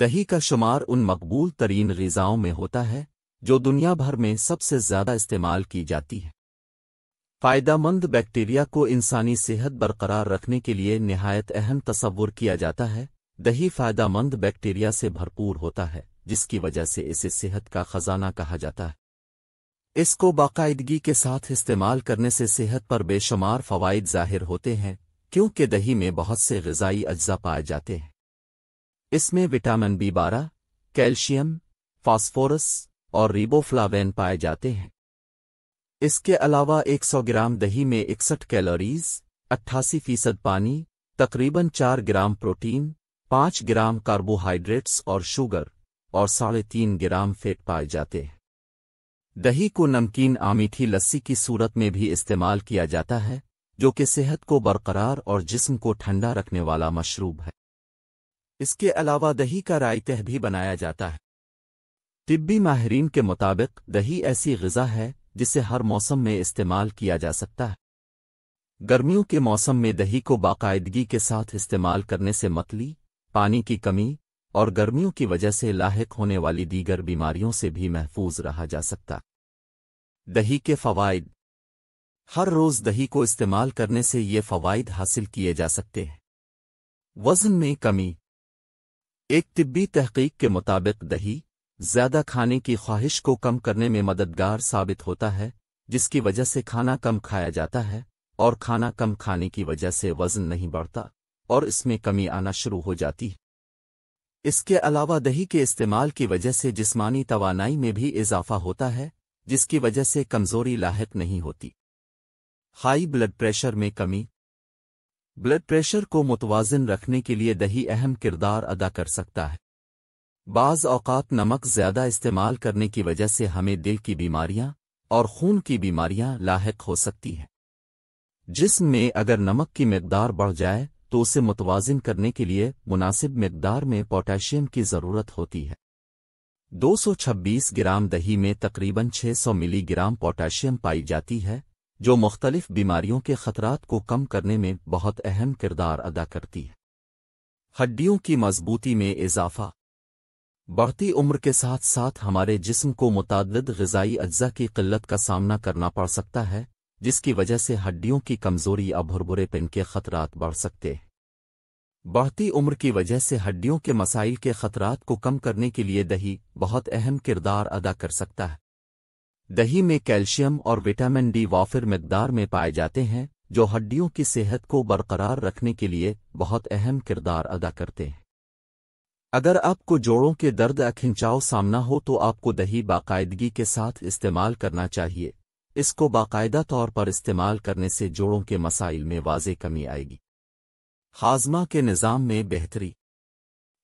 दही का शुमार उन मकबूल तरीन गज़ाओं में होता है जो दुनिया भर में सबसे ज़्यादा इस्तेमाल की जाती है फ़ायदामंद बैक्टीरिया को इंसानी सेहत बरकरार रखने के लिए नहायत अहम तस्वुर किया जाता है दही फ़ायदामंद बैक्टीरिया से भरपूर होता है जिसकी वजह से इसे सेहत का ख़जाना कहा जाता है इसको बाकायदगी के साथ इस्तेमाल करने से सेहत पर बेशुमार फ़वाद ज़ाहिर होते हैं क्योंकि दही में बहुत से गज़ाई अज्जा पाए जाते हैं इसमें विटामिन बी बारह कैल्शियम फास्फोरस और रिबोफ्लावेन पाए जाते हैं इसके अलावा 100 ग्राम दही में इकसठ कैलोरीज अट्ठासी फीसद पानी तकरीबन 4 ग्राम प्रोटीन 5 ग्राम कार्बोहाइड्रेट्स और शुगर और साढ़े तीन ग्राम फेट पाए जाते हैं दही को नमकीन आमीठी लस्सी की सूरत में भी इस्तेमाल किया जाता है जो कि सेहत को बरकरार और जिस्म को ठंडा रखने वाला मशरूब है इसके अलावा दही का रायतह भी बनाया जाता है तिब्बी माहरीन के मुताबिक दही ऐसी गज़ा है जिसे हर मौसम में इस्तेमाल किया जा सकता है गर्मियों के मौसम में दही को बाकायदगी के साथ इस्तेमाल करने से मतली पानी की कमी और गर्मियों की वजह से लाक होने वाली दीगर बीमारियों से भी महफूज रहा जा सकता दही के फ़वाद हर रोज़ दही को इस्तेमाल करने से ये फ़वाद हासिल किए जा सकते हैं वज़न में कमी एक तिब्बी तहकीक के मुताबिक दही ज़्यादा खाने की ख्वाहिश को कम करने में मददगार साबित होता है जिसकी वजह से खाना कम खाया जाता है और खाना कम खाने की वजह से वज़न नहीं बढ़ता और इसमें कमी आना शुरू हो जाती है इसके अलावा दही के इस्तेमाल की वजह से जिस्मानी तोानाई में भी इजाफा होता है जिसकी वजह से कमज़ोरी लाक नहीं होती हाई ब्लड प्रेशर में कमी ब्लड प्रेशर को मुतवाजन रखने के लिए दही अहम किरदार अदा कर सकता है बाज़ अवकात नमक ज़्यादा इस्तेमाल करने की वजह से हमें दिल की बीमारियां और खून की बीमारियां लाक हो सकती हैं जिसम में अगर नमक की मकदार बढ़ जाए तो उसे मुतवाजन करने के लिए मुनासिब मकदार में पोटेशियम की ज़रूरत होती है 226 ग्राम दही में तकरीबन 600 मिलीग्राम पोटेशियम पाई जाती है जो मुख्तलिफ बीमारियों के खतरात को कम करने में बहुत अहम किरदार अदा करती है हड्डियों की मजबूती में इजाफा बढ़ती उम्र के साथ साथ हमारे जिस्म को मुतद गजाई अज्जा की किल्लत का सामना करना पड़ सकता है जिसकी वजह से हड्डियों की कमजोरी या पिन के खतरात बढ़ सकते हैं बढ़ती उम्र की वजह से हड्डियों के मसाइल के खतरात को कम करने के लिए दही बहुत अहम किरदार अदा कर सकता है दही में कैल्शियम और विटामिन डी वाफिर मकदार में पाए जाते हैं जो हड्डियों की सेहत को बरकरार रखने के लिए बहुत अहम किरदार अदा करते हैं अगर आपको जोड़ों के दर्द या खिंचाव सामना हो तो आपको दही बाकायदगी के साथ इस्तेमाल करना चाहिए इसको बाकायदा तौर पर इस्तेमाल करने से जोड़ों के मसाइल में वाजे कमी आएगी हाजमा के निज़ाम में बेहतरी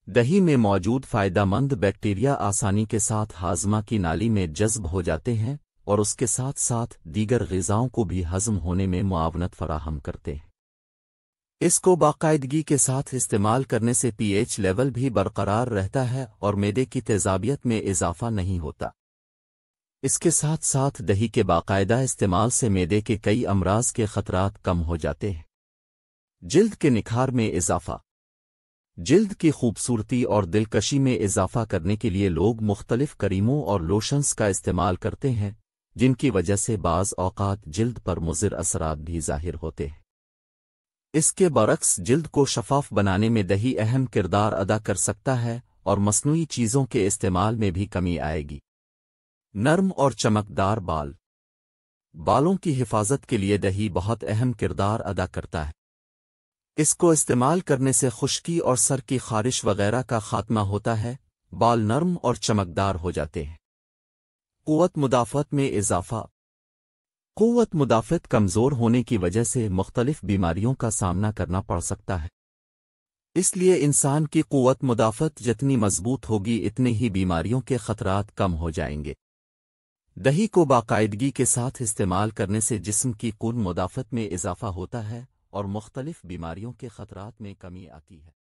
दही में मौजूद फायदामंद बैक्टीरिया आसानी के साथ हाजमा की नाली में जज्ब हो जाते हैं और उसके साथ साथ दीगर गजाओं को भी हजम होने में मुआवनत फराहम करते हैं इसको बाकायदगी के साथ इस्तेमाल करने से पीएच लेवल भी बरकरार रहता है और मेदे की तेजाबियत में इजाफा नहीं होता इसके साथ साथ दही के बाकायदा इस्तेमाल से मेदे के कई अमराज के खतरात कम हो जाते हैं जिल्द के निखार में इजाफा जिल्द की खूबसूरती और दिलकशी में इजाफा करने के लिए लोग मुख्तलिफ करीमों और लोशंस का इस्तेमाल करते हैं जिनकी वजह से बाज़ अवकात जिल्द पर मुजिर असरात भी जाहिर होते हैं इसके बरक्स जिल्द को शफाफ बनाने में दही अहम किरदार अदा कर सकता है और मसनू चीज़ों के इस्तेमाल में भी कमी आएगी नर्म और चमकदार बाल बालों की हिफाजत के लिए दही बहुत अहम किरदार अदा करता है इसको इस्तेमाल करने से खुश्की और सर की खारिश वगैरह का खात्मा होता है बाल नर्म और चमकदार हो जाते हैं क़वत मुदाफ़त में इजाफा क़वत मुदाफ़त कमज़ोर होने की वजह से मुख्तलिफ बीमारियों का सामना करना पड़ सकता है इसलिए इंसान की क़वत मुदाफ़त जितनी मजबूत होगी इतने ही बीमारियों के ख़तरात कम हो जाएंगे दही को बाकायदगी के साथ इस्तेमाल करने से जिस्म की कुल मुदाफ़त में इजाफा होता है और मुख्तलिफ बीमारियों के ख़तरात में कमी आती है